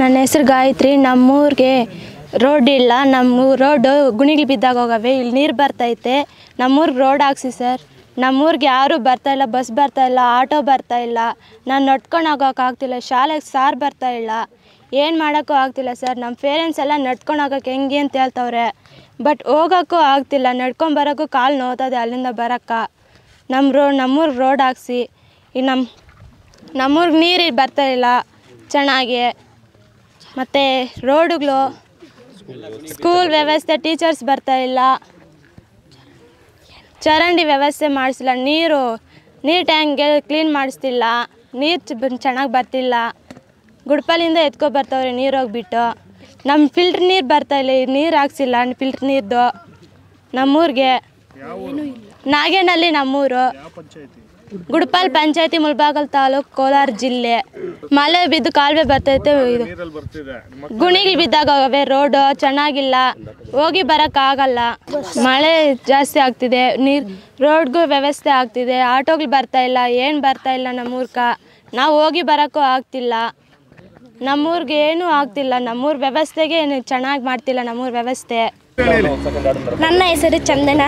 ನನ್ನ ಹೆಸರು ಗಾಯತ್ರಿ ನಮ್ಮೂರಿಗೆ ರೋಡ್ ಇಲ್ಲ ನಮ್ಮ ರೋಡು ಗುಣಿಗಳು ಬಿದ್ದಾಗ ಹೋಗವೆ ಇಲ್ಲಿ ನೀರು ಬರ್ತೈತೆ ನಮ್ಮೂರಿಗೆ ರೋಡ್ ಹಾಕ್ಸಿ ಸರ್ ನಮ್ಮೂರಿಗೆ ಯಾರೂ ಬರ್ತಾಯಿಲ್ಲ ಬಸ್ ಬರ್ತಾಯಿಲ್ಲ ಆಟೋ ಇಲ್ಲ ನಾನು ನಡ್ಕೊಂಡು ಆಗ್ತಿಲ್ಲ ಶಾಲೆಗೆ ಸಾರು ಬರ್ತಾಯಿಲ್ಲ ಏನು ಮಾಡೋಕ್ಕೂ ಆಗ್ತಿಲ್ಲ ಸರ್ ನಮ್ಮ ಪೇರೆಂಟ್ಸ್ ಎಲ್ಲ ನಡ್ಕೊಂಡು ಹೋಗೋಕೆ ಹೆಂಗೆ ಅಂತ ಹೇಳ್ತವ್ರೆ ಬಟ್ ಹೋಗೋಕ್ಕೂ ಆಗ್ತಿಲ್ಲ ನಡ್ಕೊಂಡು ಬರೋಕ್ಕೂ ಕಾಲು ನೋತದೆ ಅಲ್ಲಿಂದ ಬರೋಕ್ಕ ನಮ್ಮ ರೋ ನಮ್ಮೂರಿಗೆ ರೋಡ್ ಹಾಕ್ಸಿ ಈ ನಮ್ಮ ನಮ್ಮೂರಿಗೆ ನೀರು ಬರ್ತಾಯಿಲ್ಲ ಚೆನ್ನಾಗಿ ಮತ್ತು ರೋಡುಗಳು ಸ್ಕೂಲ್ ವ್ಯವಸ್ಥೆ ಟೀಚರ್ಸ್ ಬರ್ತಾ ಇಲ್ಲ ಚರಂಡಿ ವ್ಯವಸ್ಥೆ ಮಾಡಿಸಿಲ್ಲ ನೀರು ನೀರು ಟ್ಯಾಂಕ್ಗೆ ಕ್ಲೀನ್ ಮಾಡಿಸ್ತಿಲ್ಲ ನೀರು ಚೆನ್ನಾಗಿ ಬರ್ತಿಲ್ಲ ಗುಡ್ಪಲಿಂದ ಎತ್ಕೊ ಬರ್ತಾವ್ರಿ ನೀರು ಹೋಗ್ಬಿಟ್ಟು ನಮ್ಮ ಫಿಲ್ಟ್ರ್ ನೀರು ಬರ್ತಾ ಇಲ್ಲ ನೀರು ಹಾಕ್ಸಿಲ್ಲ ಫಿಲ್ಟ್ರ್ ನೀರ್ದು ನಮ್ಮೂರಿಗೆ ನಾಗೇನಲ್ಲಿ ನಮ್ಮೂರು ಗುಡ್ಪಾಲ್ ಪಂಚಾಯತಿ ಮುಲ್ಬಾಗಲ್ ತಾಲೂಕು ಕೋಲಾರ ಜಿಲ್ಲೆ ಮಳೆ ಬಿದ್ದು ಕಾಲುವೆ ಬರ್ತೈತೆ ಇದು ಗುಣಿಗೆ ಬಿದ್ದಾಗ ರೋಡು ಚೆನ್ನಾಗಿಲ್ಲ ಹೋಗಿ ಆಗಲ್ಲ ಮಳೆ ಜಾಸ್ತಿ ಆಗ್ತಿದೆ ನೀರು ರೋಡ್ಗೂ ವ್ಯವಸ್ಥೆ ಆಗ್ತಿದೆ ಆಟೋಗಳು ಬರ್ತಾ ಇಲ್ಲ ಏನು ಬರ್ತಾ ಇಲ್ಲ ನಮ್ಮೂರ್ಕ ನಾವು ಹೋಗಿ ಬರೋಕ್ಕೂ ಆಗ್ತಿಲ್ಲ ನಮ್ಮೂರಿಗೆ ಏನೂ ಆಗ್ತಿಲ್ಲ ನಮ್ಮೂರ ವ್ಯವಸ್ಥೆಗೆ ಏನು ಚೆನ್ನಾಗಿ ಮಾಡ್ತಿಲ್ಲ ನಮ್ಮೂರ ವ್ಯವಸ್ಥೆ ನನ್ನ ಹೆಸರು ಚಂದನ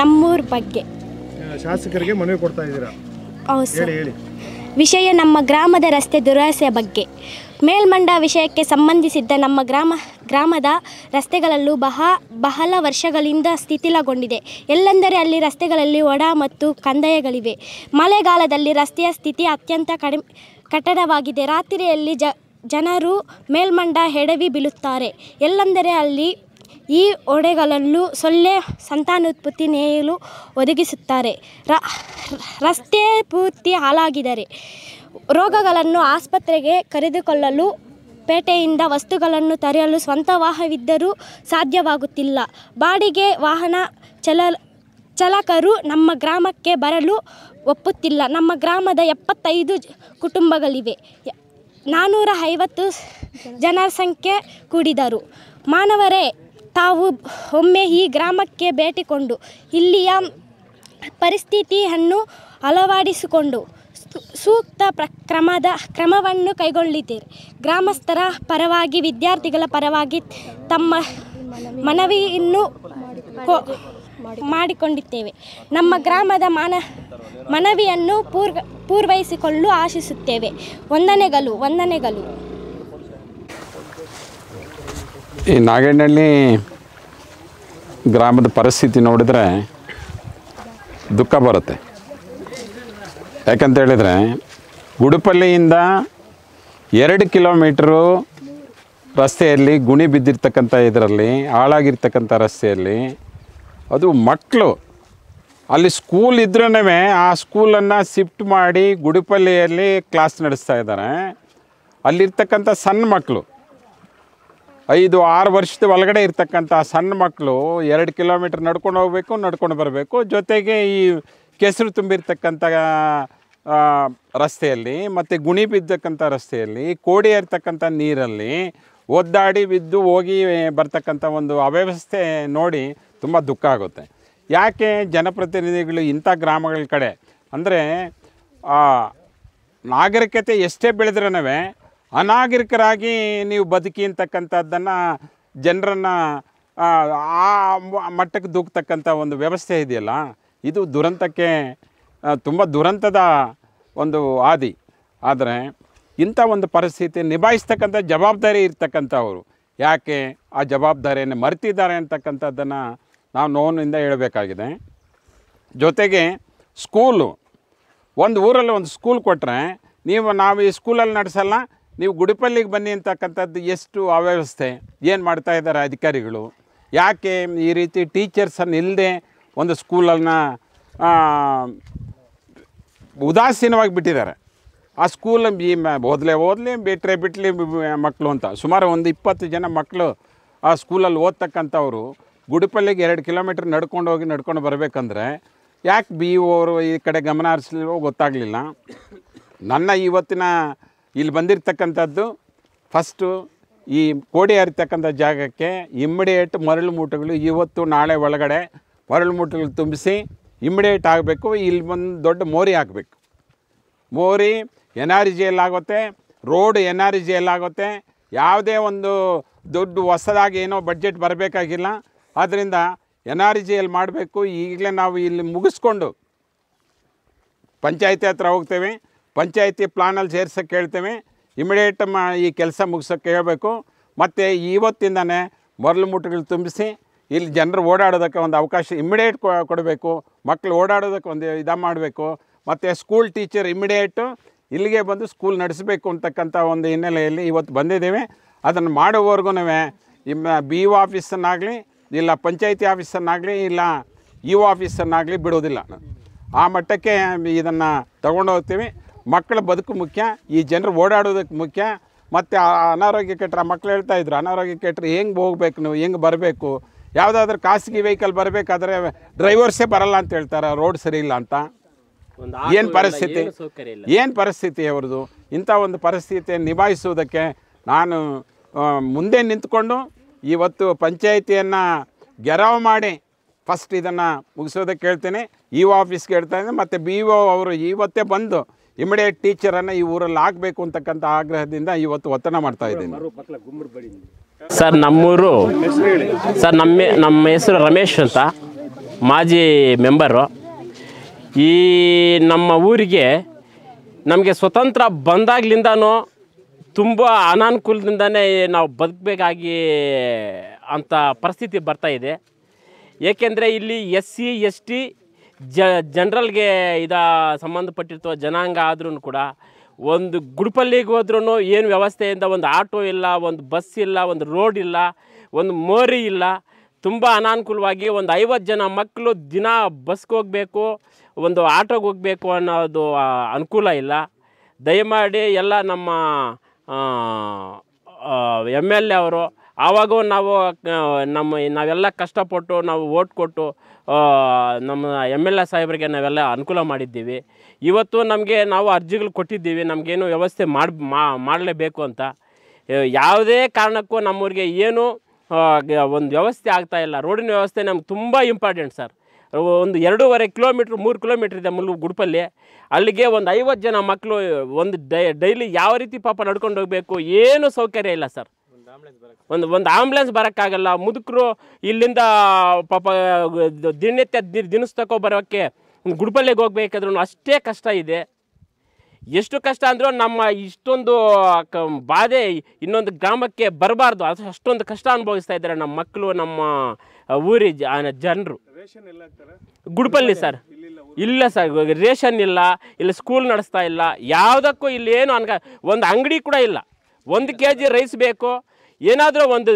ನಮ್ಮೂರ ಬಗ್ಗೆ ಶಾಸಕರಿಗೆ ಮನವಿ ಕೊಡ್ತಾ ಇದ್ದೀರಾ ವಿಷಯ ನಮ್ಮ ಗ್ರಾಮದ ರಸ್ತೆ ದುರಾಸೆಯ ಬಗ್ಗೆ ಮೇಲ್ಮಂಡ ವಿಷಯಕ್ಕೆ ಸಂಬಂಧಿಸಿದ್ದ ನಮ್ಮ ಗ್ರಾಮ ಗ್ರಾಮದ ರಸ್ತೆಗಳಲ್ಲೂ ಬಹ ಬಹಳ ವರ್ಷಗಳಿಂದ ಸ್ಥಿತಿಲಗೊಂಡಿದೆ ಎಲ್ಲೆಂದರೆ ಅಲ್ಲಿ ರಸ್ತೆಗಳಲ್ಲಿ ಒಡ ಮತ್ತು ಕಂದಾಯಗಳಿವೆ ಮಳೆಗಾಲದಲ್ಲಿ ರಸ್ತೆಯ ಸ್ಥಿತಿ ಅತ್ಯಂತ ಕಡಿಮೆ ಕಟ್ಟಡವಾಗಿದೆ ರಾತ್ರಿಯಲ್ಲಿ ಜನರು ಮೇಲ್ಮಂಡ ಹೆಡವಿ ಬೀಳುತ್ತಾರೆ ಎಲ್ಲೆಂದರೆ ಅಲ್ಲಿ ಈ ಒಡೆಗಳಲ್ಲೂ ಸೊಳ್ಳೆ ಸಂತಾನೋತ್ಪತ್ತಿ ನೇಯಲು ಒದಗಿಸುತ್ತಾರೆ ರಸ್ತೆ ಪೂರ್ತಿ ಹಾಳಾಗಿದರೆ ರೋಗಗಳನ್ನು ಆಸ್ಪತ್ರೆಗೆ ಕರೆದುಕೊಳ್ಳಲು ಪೇಟೆಯಿಂದ ವಸ್ತುಗಳನ್ನು ತರೆಯಲು ಸ್ವಂತ ವಾಹವಿದ್ದರೂ ಸಾಧ್ಯವಾಗುತ್ತಿಲ್ಲ ಬಾಡಿಗೆ ವಾಹನ ಚಲ ಚಾಲಕರು ನಮ್ಮ ಗ್ರಾಮಕ್ಕೆ ಬರಲು ಒಪ್ಪುತ್ತಿಲ್ಲ ನಮ್ಮ ಗ್ರಾಮದ ಎಪ್ಪತ್ತೈದು ಕುಟುಂಬಗಳಿವೆ ನಾನ್ನೂರ ಐವತ್ತು ಜನಸಂಖ್ಯೆ ಕೂಡಿದರು ಮಾನವರೇ ತಾವು ಒಮ್ಮೆ ಈ ಗ್ರಾಮಕ್ಕೆ ಕೊಂಡು ಇಲ್ಲಿಯ ಪರಿಸ್ಥಿತಿಯನ್ನು ಅಳವಡಿಸಿಕೊಂಡು ಸೂಕ್ತ ಪ್ರ ಕ್ರಮದ ಕ್ರಮವನ್ನು ಕೈಗೊಳ್ಳಿದ್ದೇವೆ ಗ್ರಾಮಸ್ಥರ ಪರವಾಗಿ ವಿದ್ಯಾರ್ಥಿಗಳ ಪರವಾಗಿ ತಮ್ಮ ಮನವಿಯನ್ನು ಮಾಡಿಕೊಂಡಿದ್ದೇವೆ ನಮ್ಮ ಗ್ರಾಮದ ಮಾನ ಮನವಿಯನ್ನು ಪೂರ್ವ ಪೂರ್ವೈಸಿಕೊಳ್ಳಲು ಆಶಿಸುತ್ತೇವೆ ವಂದನೆಗಳು ವಂದನೆಗಳು ಈ ನಾಗೇನಹಳ್ಳಿ ಗ್ರಾಮದ ಪರಿಸ್ಥಿತಿ ನೋಡಿದರೆ ದುಃಖ ಬರುತ್ತೆ ಯಾಕಂತ ಹೇಳಿದರೆ ಗುಡುಪಲ್ಲಿಯಿಂದ ಎರಡು ಕಿಲೋಮೀಟ್ರು ರಸ್ತೆಯಲ್ಲಿ ಗುಣಿ ಬಿದ್ದಿರ್ತಕ್ಕಂಥ ಇದರಲ್ಲಿ ಹಾಳಾಗಿರ್ತಕ್ಕಂಥ ರಸ್ತೆಯಲ್ಲಿ ಅದು ಮಕ್ಕಳು ಅಲ್ಲಿ ಸ್ಕೂಲ್ ಇದ್ರೂ ಆ ಸ್ಕೂಲನ್ನು ಶಿಫ್ಟ್ ಮಾಡಿ ಗುಡಿಪಲ್ಲಿಯಲ್ಲಿ ಕ್ಲಾಸ್ ನಡೆಸ್ತಾ ಇದ್ದಾರೆ ಅಲ್ಲಿರ್ತಕ್ಕಂಥ ಸಣ್ಣ ಮಕ್ಕಳು ಐದು ಆರು ವರ್ಷದ ಒಳಗಡೆ ಇರ್ತಕ್ಕಂಥ ಸಣ್ಣ ಮಕ್ಕಳು ಎರಡು ಕಿಲೋಮೀಟ್ರ್ ನಡ್ಕೊಂಡು ಹೋಗಬೇಕು ನಡ್ಕೊಂಡು ಬರಬೇಕು ಜೊತೆಗೆ ಈ ಕೆಸರು ತುಂಬಿರ್ತಕ್ಕಂಥ ರಸ್ತೆಯಲ್ಲಿ ಮತ್ತು ಗುಣಿ ಬಿದ್ದಕ್ಕಂಥ ರಸ್ತೆಯಲ್ಲಿ ಕೋಡಿ ಇರ್ತಕ್ಕಂಥ ನೀರಲ್ಲಿ ಒದ್ದಾಡಿ ಬಿದ್ದು ಹೋಗಿ ಬರ್ತಕ್ಕಂಥ ಒಂದು ಅವ್ಯವಸ್ಥೆ ನೋಡಿ ತುಂಬ ದುಃಖ ಆಗುತ್ತೆ ಯಾಕೆ ಜನಪ್ರತಿನಿಧಿಗಳು ಇಂಥ ಗ್ರಾಮಗಳ ಕಡೆ ಅಂದರೆ ನಾಗರಿಕತೆ ಎಷ್ಟೇ ಬೆಳೆದ್ರೂ ಅನಾಗರಿಕರಾಗಿ ನೀವು ಬದುಕಿ ಅಂತಕ್ಕಂಥದ್ದನ್ನು ಜನರನ್ನು ಆ ಮಟ್ಟಕ್ಕೆ ದೂಕ್ತಕ್ಕಂಥ ಒಂದು ವ್ಯವಸ್ಥೆ ಇದೆಯಲ್ಲ ಇದು ದುರಂತಕ್ಕೆ ತುಂಬ ದುರಂತದ ಒಂದು ಹಾದಿ ಆದರೆ ಇಂಥ ಒಂದು ಪರಿಸ್ಥಿತಿ ನಿಭಾಯಿಸ್ತಕ್ಕಂಥ ಜವಾಬ್ದಾರಿ ಇರ್ತಕ್ಕಂಥವ್ರು ಯಾಕೆ ಆ ಜವಾಬ್ದಾರಿಯನ್ನು ಮರೆತಿದ್ದಾರೆ ಅಂತಕ್ಕಂಥದ್ದನ್ನು ನಾವು ನೋವಿನಿಂದ ಹೇಳಬೇಕಾಗಿದೆ ಜೊತೆಗೆ ಸ್ಕೂಲು ಒಂದು ಊರಲ್ಲಿ ಒಂದು ಸ್ಕೂಲ್ ಕೊಟ್ಟರೆ ನೀವು ನಾವು ಈ ಸ್ಕೂಲಲ್ಲಿ ನಡೆಸಲ್ಲ ನೀವು ಗುಡಿಪಲ್ಲಿಗೆ ಬನ್ನಿ ಅಂತಕ್ಕಂಥದ್ದು ಎಷ್ಟು ಅವ್ಯವಸ್ಥೆ ಏನು ಮಾಡ್ತಾ ಇದ್ದಾರೆ ಅಧಿಕಾರಿಗಳು ಯಾಕೆ ಈ ರೀತಿ ಟೀಚರ್ಸನ್ನು ಇಲ್ಲದೆ ಒಂದು ಸ್ಕೂಲನ್ನು ಉದಾಸೀನವಾಗಿ ಬಿಟ್ಟಿದ್ದಾರೆ ಆ ಸ್ಕೂಲ್ ಓದಲೆ ಓದಲಿ ಬಿಟ್ಟರೆ ಬಿಟ್ಲಿ ಮಕ್ಕಳು ಅಂತ ಸುಮಾರು ಒಂದು ಇಪ್ಪತ್ತು ಜನ ಮಕ್ಕಳು ಆ ಸ್ಕೂಲಲ್ಲಿ ಓದ್ತಕ್ಕಂಥವ್ರು ಗುಡಿಪಲ್ಲಿಗೆ ಎರಡು ಕಿಲೋಮೀಟ್ರ್ ನಡ್ಕೊಂಡು ಹೋಗಿ ನಡ್ಕೊಂಡು ಬರಬೇಕಂದ್ರೆ ಯಾಕೆ ಬಿ ಅವರು ಈ ಕಡೆ ಗಮನ ಹರಿಸ್ಲಿಲ್ವೋ ಗೊತ್ತಾಗಲಿಲ್ಲ ನನ್ನ ಇವತ್ತಿನ ಇಲ್ಲಿ ಬಂದಿರತಕ್ಕಂಥದ್ದು ಫಸ್ಟು ಈ ಕೋಡಿ ಹರಿತಕ್ಕಂಥ ಜಾಗಕ್ಕೆ ಇಮ್ಮಿಡಿಯೇಟ್ ಮರಳು ಮೂಟೆಗಳು ಇವತ್ತು ನಾಳೆ ಒಳಗಡೆ ಮರಳು ಮೂಟೆಗಳು ತುಂಬಿಸಿ ಇಮ್ಮಿಡಿಯೇಟ್ ಆಗಬೇಕು ಇಲ್ಲಿ ಒಂದು ದೊಡ್ಡ ಮೋರಿ ಹಾಕಬೇಕು ಮೋರಿ ಎನ್ ಆರ್ ಜಿಯಲ್ಲಿ ಆಗುತ್ತೆ ರೋಡ್ ಎನ್ ಆರ್ ಜಿಯಲ್ಲಾಗುತ್ತೆ ಆಗುತ್ತೆ ಯಾವುದೇ ಒಂದು ದೊಡ್ಡ ಹೊಸದಾಗಿ ಏನೋ ಬಜೆಟ್ ಬರಬೇಕಾಗಿಲ್ಲ ಆದ್ದರಿಂದ ಎನ್ ಆರ್ ಜಿಯಲ್ಲಿ ಮಾಡಬೇಕು ಈಗಲೇ ನಾವು ಇಲ್ಲಿ ಮುಗಿಸ್ಕೊಂಡು ಪಂಚಾಯತಿ ಹತ್ರ ಹೋಗ್ತೇವೆ ಪಂಚಾಯಿತಿ ಪ್ಲಾನಲ್ಲಿ ಸೇರ್ಸೋಕ್ಕೆ ಹೇಳ್ತೇವೆ ಇಮಿಡಿಯೇಟ್ ಮಾ ಈ ಕೆಲಸ ಮುಗಿಸೋಕ್ಕೆ ಹೇಳಬೇಕು ಮತ್ತು ಇವತ್ತಿಂದನೇ ಮರಳು ಮುಟ್ಟುಗಳು ತುಂಬಿಸಿ ಇಲ್ಲಿ ಜನರು ಓಡಾಡೋದಕ್ಕೆ ಒಂದು ಅವಕಾಶ ಇಮಿಡಿಯೇಟ್ ಕೊಡಬೇಕು ಮಕ್ಕಳು ಓಡಾಡೋದಕ್ಕೆ ಒಂದು ಇದು ಮಾಡಬೇಕು ಮತ್ತು ಸ್ಕೂಲ್ ಟೀಚರ್ ಇಮಿಡಿಯೇಟು ಇಲ್ಲಿಗೆ ಬಂದು ಸ್ಕೂಲ್ ನಡೆಸಬೇಕು ಅಂತಕ್ಕಂಥ ಒಂದು ಹಿನ್ನೆಲೆಯಲ್ಲಿ ಇವತ್ತು ಬಂದಿದ್ದೇವೆ ಅದನ್ನು ಮಾಡೋವರೆಗೂ ಇಮ್ಮ ಬಿ ಇ ಆಫೀಸನ್ನಾಗಲಿ ಇಲ್ಲ ಪಂಚಾಯಿತಿ ಆಫೀಸನ್ನಾಗಲಿ ಇಲ್ಲ ಇ ಒ ಆಫೀಸನ್ನಾಗಲಿ ಬಿಡೋದಿಲ್ಲ ಆ ಮಟ್ಟಕ್ಕೆ ಇದನ್ನು ತಗೊಂಡು ಹೋಗ್ತೀವಿ ಮಕ್ಕಳ ಬದುಕು ಮುಖ್ಯ ಈ ಜನರು ಓಡಾಡೋದಕ್ಕೆ ಮುಖ್ಯ ಮತ್ತು ಅನಾರೋಗ್ಯ ಕೆಟ್ಟರೆ ಮಕ್ಕಳು ಹೇಳ್ತಾ ಇದ್ರು ಅನಾರೋಗ್ಯ ಕೆಟ್ಟರೆ ಹೆಂಗೆ ಹೋಗ್ಬೇಕು ನೀವು ಹೆಂಗೆ ಬರಬೇಕು ಯಾವುದಾದ್ರೂ ಖಾಸಗಿ ವೆಹಿಕಲ್ ಬರಬೇಕಾದ್ರೆ ಡ್ರೈವರ್ಸೇ ಬರಲ್ಲ ಅಂತ ಹೇಳ್ತಾರೆ ರೋಡ್ ಸರಿ ಇಲ್ಲ ಅಂತ ಏನು ಪರಿಸ್ಥಿತಿ ಏನು ಪರಿಸ್ಥಿತಿ ಅವ್ರದ್ದು ಇಂಥ ಒಂದು ಪರಿಸ್ಥಿತಿಯನ್ನು ನಿಭಾಯಿಸುವುದಕ್ಕೆ ನಾನು ಮುಂದೆ ನಿಂತ್ಕೊಂಡು ಇವತ್ತು ಪಂಚಾಯಿತಿಯನ್ನು ಗೆರಾವ್ ಮಾಡಿ ಫಸ್ಟ್ ಇದನ್ನು ಮುಗಿಸೋದಕ್ಕೆ ಹೇಳ್ತೇನೆ ಇ ಒ ಆಫೀಸ್ಗೆ ಹೇಳ್ತಾ ಇದ್ದೀನಿ ಮತ್ತು ಬಿ ಇ ಅವರು ಇವತ್ತೇ ಬಂದು ಇಮಿಡಿಯೇಟ್ ಟೀಚರನ್ನು ಈ ಊರಲ್ಲಿ ಹಾಕಬೇಕು ಅಂತಕ್ಕಂಥ ಆಗ್ರಹದಿಂದ ಇವತ್ತು ಒತ್ತಡ ಮಾಡ್ತಾ ಇದ್ದೀನಿ ಸರ್ ನಮ್ಮೂರು ಸರ್ ನಮ್ಮ ನಮ್ಮ ಹೆಸರು ರಮೇಶ್ ಅಂತ ಮಾಜಿ ಮೆಂಬರು ಈ ನಮ್ಮ ಊರಿಗೆ ನಮಗೆ ಸ್ವತಂತ್ರ ಬಂದಾಗ್ಲಿಂದನೂ ತುಂಬ ಅನಾನುಕೂಲದಿಂದನೇ ನಾವು ಬದುಕಬೇಕಾಗಿ ಅಂಥ ಪರಿಸ್ಥಿತಿ ಬರ್ತಾಯಿದೆ ಏಕೆಂದರೆ ಇಲ್ಲಿ ಎಸ್ ಸಿ ಎಸ್ ಟಿ ಜ ಜನರಲ್ಗೆ ಇದ ಸಂಬಂಧಪಟ್ಟಿರ್ತವ ಜನಾಂಗ ಆದ್ರೂ ಕೂಡ ಒಂದು ಗುಡುಪಲ್ಲಿಗೆ ಹೋದ್ರೂ ಏನು ವ್ಯವಸ್ಥೆಯಿಂದ ಒಂದು ಆಟೋ ಇಲ್ಲ ಒಂದು ಬಸ್ ಇಲ್ಲ ಒಂದು ರೋಡ್ ಇಲ್ಲ ಒಂದು ಮೋರಿ ಇಲ್ಲ ತುಂಬ ಅನಾನುಕೂಲವಾಗಿ ಒಂದು ಐವತ್ತು ಜನ ಮಕ್ಕಳು ದಿನ ಬಸ್ಗೆ ಹೋಗಬೇಕು ಒಂದು ಆಟೋಗೆ ಹೋಗಬೇಕು ಅನ್ನೋದು ಅನುಕೂಲ ಇಲ್ಲ ದಯಮಾಡಿ ಎಲ್ಲ ನಮ್ಮ ಎಮ್ ಎಲ್ ಎ ಅವರು ಆವಾಗೂ ನಾವು ನಮ್ಮ ನಾವೆಲ್ಲ ಕಷ್ಟಪಟ್ಟು ನಾವು ಓಟ್ ಕೊಟ್ಟು ನಮ್ಮ ಎಮ್ ಎಲ್ ಎ ಸಾಹೇಬ್ರಿಗೆ ನಾವೆಲ್ಲ ಅನುಕೂಲ ಮಾಡಿದ್ದೀವಿ ಇವತ್ತು ನಮಗೆ ನಾವು ಅರ್ಜಿಗಳು ಕೊಟ್ಟಿದ್ದೀವಿ ನಮಗೇನು ವ್ಯವಸ್ಥೆ ಮಾಡಿ ಮಾಡಲೇಬೇಕು ಅಂತ ಯಾವುದೇ ಕಾರಣಕ್ಕೂ ನಮ್ಮೂರಿಗೆ ಏನು ಒಂದು ವ್ಯವಸ್ಥೆ ಆಗ್ತಾ ಇಲ್ಲ ರೋಡಿನ ವ್ಯವಸ್ಥೆ ನಮ್ಗೆ ತುಂಬ ಇಂಪಾರ್ಟೆಂಟ್ ಸರ್ ಒಂದು ಎರಡೂವರೆ ಕಿಲೋಮೀಟ್ರ್ ಮೂರು ಕಿಲೋಮೀಟ್ರ್ ಇದೆ ಮುಲ್ಲು ಗುಡ್ಪಲ್ಲಿ ಅಲ್ಲಿಗೆ ಒಂದು ಐವತ್ತು ಜನ ಮಕ್ಕಳು ಒಂದು ಡೈ ಡೈಲಿ ಯಾವ ರೀತಿ ಪಾಪ ನಡ್ಕೊಂಡು ಹೋಗಬೇಕು ಏನೂ ಸೌಕರ್ಯ ಇಲ್ಲ ಸರ್ ಒಂದು ಒಂದು ಆಂಬುಲೆನ್ಸ್ ಬರೋಕ್ಕಾಗಲ್ಲ ಮುದುಕರು ಇಲ್ಲಿಂದ ಪಾಪ ದಿನನಿತ್ಯ ದಿನಸ್ ತಗೋ ಬರೋಕ್ಕೆ ಗುಡ್ಬಲ್ಲಿಗೆ ಹೋಗ್ಬೇಕಾದ್ರೂ ಅಷ್ಟೇ ಕಷ್ಟ ಇದೆ ಎಷ್ಟು ಕಷ್ಟ ಅಂದರೂ ನಮ್ಮ ಇಷ್ಟೊಂದು ಬಾಧೆ ಇನ್ನೊಂದು ಗ್ರಾಮಕ್ಕೆ ಬರಬಾರ್ದು ಅದು ಅಷ್ಟೊಂದು ಕಷ್ಟ ಅನುಭವಿಸ್ತಾ ಇದ್ದಾರೆ ನಮ್ಮ ಮಕ್ಕಳು ನಮ್ಮ ಊರಿ ಜನರು ಗುಡ್ಪಲ್ಲಿ ಸರ್ ಇಲ್ಲ ಸರ್ ರೇಷನ್ ಇಲ್ಲ ಇಲ್ಲಿ ಸ್ಕೂಲ್ ನಡೆಸ್ತಾ ಇಲ್ಲ ಯಾವುದಕ್ಕೂ ಇಲ್ಲಿ ಏನು ಅನ್ಕ ಒಂದು ಅಂಗಡಿ ಕೂಡ ಇಲ್ಲ ಒಂದು ಕೆ ಜಿ ರೈಸ್ ಬೇಕು ಏನಾದರೂ ಒಂದು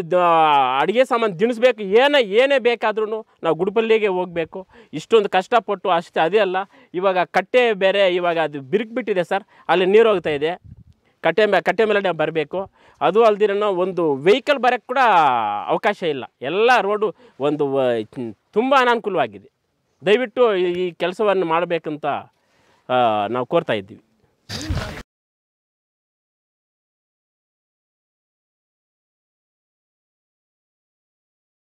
ಅಡುಗೆ ಸಾಮಾನು ದಿನಿಸ್ಬೇಕು ಏನೇ ಏನೇ ಬೇಕಾದ್ರೂ ನಾವು ಗುಡುಪಲ್ಲಿಗೆ ಹೋಗಬೇಕು ಇಷ್ಟೊಂದು ಕಷ್ಟಪಟ್ಟು ಅಷ್ಟೇ ಅದೇ ಅಲ್ಲ ಇವಾಗ ಕಟ್ಟೆ ಬೇರೆ ಇವಾಗ ಅದು ಬಿರುಕ್ಬಿಟ್ಟಿದೆ ಸರ್ ಅಲ್ಲಿ ನೀರು ಹೋಗ್ತಾ ಇದೆ ಕಟ್ಟೆ ಮೇ ಕಟ್ಟೆ ಮೇಲೆ ನಾವು ಬರಬೇಕು ಅದು ಅಲ್ದಿರೋ ಒಂದು ವೆಹಿಕಲ್ ಬರೋಕ್ಕೆ ಕೂಡ ಅವಕಾಶ ಇಲ್ಲ ಎಲ್ಲ ರೋಡು ಒಂದು ತುಂಬ ಅನಾನುಕೂಲವಾಗಿದೆ ದಯವಿಟ್ಟು ಈ ಕೆಲಸವನ್ನು ಮಾಡಬೇಕಂತ ನಾವು ಕೋರ್ತಾ ಇದ್ದೀವಿ